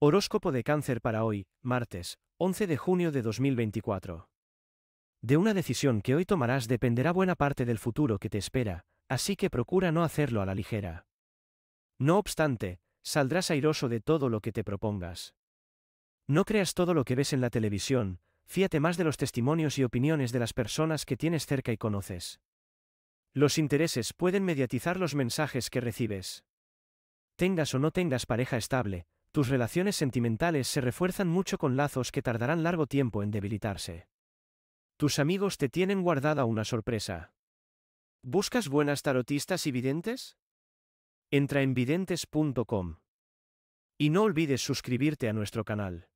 Horóscopo de cáncer para hoy, martes, 11 de junio de 2024. De una decisión que hoy tomarás dependerá buena parte del futuro que te espera, así que procura no hacerlo a la ligera. No obstante, saldrás airoso de todo lo que te propongas. No creas todo lo que ves en la televisión, fíate más de los testimonios y opiniones de las personas que tienes cerca y conoces. Los intereses pueden mediatizar los mensajes que recibes. Tengas o no tengas pareja estable, tus relaciones sentimentales se refuerzan mucho con lazos que tardarán largo tiempo en debilitarse. Tus amigos te tienen guardada una sorpresa. ¿Buscas buenas tarotistas y videntes? Entra en videntes.com. Y no olvides suscribirte a nuestro canal.